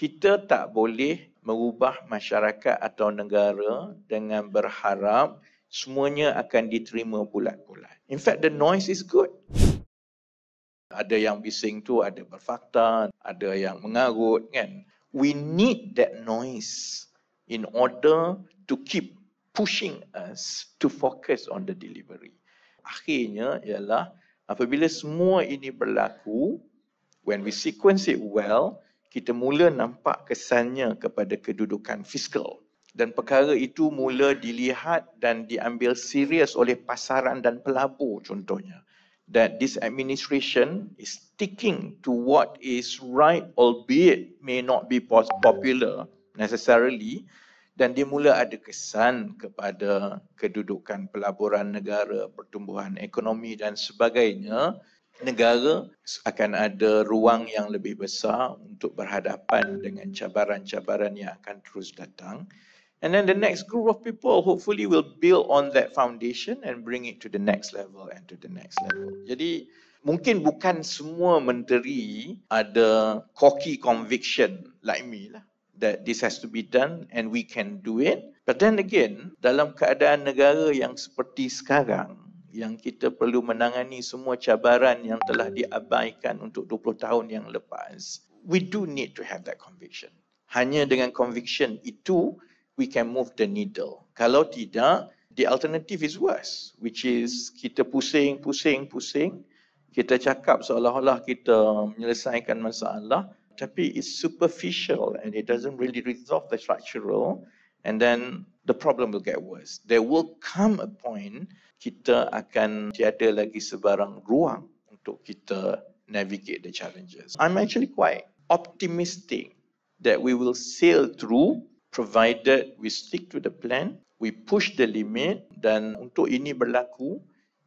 kita tak boleh mengubah masyarakat atau negara dengan berharap semuanya akan diterima bulat-bulat. In fact, the noise is good. Ada yang bising tu, ada berfakta, ada yang mengarut kan. We need that noise in order to keep pushing us to focus on the delivery. Akhirnya ialah apabila semua ini berlaku, when we sequence it well, kita mula nampak kesannya kepada kedudukan fiskal dan perkara itu mula dilihat dan diambil serius oleh pasaran dan pelabur contohnya that this administration is sticking to what is right albeit may not be popular necessarily dan dia mula ada kesan kepada kedudukan pelaburan negara pertumbuhan ekonomi dan sebagainya negara akan ada ruang yang lebih besar untuk berhadapan dengan cabaran-cabaran yang akan terus datang. And then the next group of people hopefully will build on that foundation and bring it to the next level and to the next level. Jadi mungkin bukan semua menteri ada cocky conviction like me lah that this has to be done and we can do it. But then again, dalam keadaan negara yang seperti sekarang, yang kita perlu menangani semua cabaran yang telah diabaikan untuk 20 tahun yang lepas. We do need to have that conviction. Hanya dengan conviction itu, we can move the needle. Kalau tidak, the alternative is worse, which is kita pusing, pusing, pusing. Kita cakap seolah-olah kita menyelesaikan masalah, tapi it's superficial and it doesn't really resolve the structural. And then the problem will get worse. There will come a point kita akan tiada lagi sebarang ruang untuk kita navigate the challenges. I'm actually quite optimistic that we will sail through provided we stick to the plan, we push the limit dan untuk ini berlaku,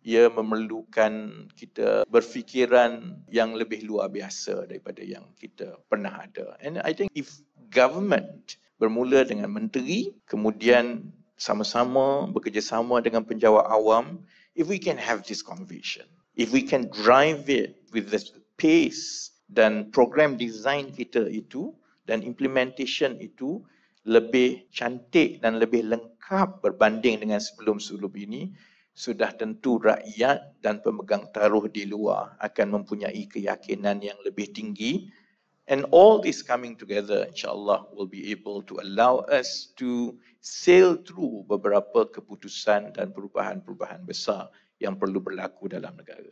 ia memerlukan kita berfikiran yang lebih luar biasa daripada yang kita pernah ada. And I think if government bermula dengan menteri, kemudian sama-sama bekerjasama dengan penjawat awam. If we can have this conviction, if we can drive it with the pace dan program design kita itu dan implementation itu lebih cantik dan lebih lengkap berbanding dengan sebelum-sebelum ini, sudah tentu rakyat dan pemegang taruh di luar akan mempunyai keyakinan yang lebih tinggi And all this coming together, insyaAllah, will be able to allow us to sail through beberapa keputusan dan perubahan-perubahan besar yang perlu berlaku dalam negara.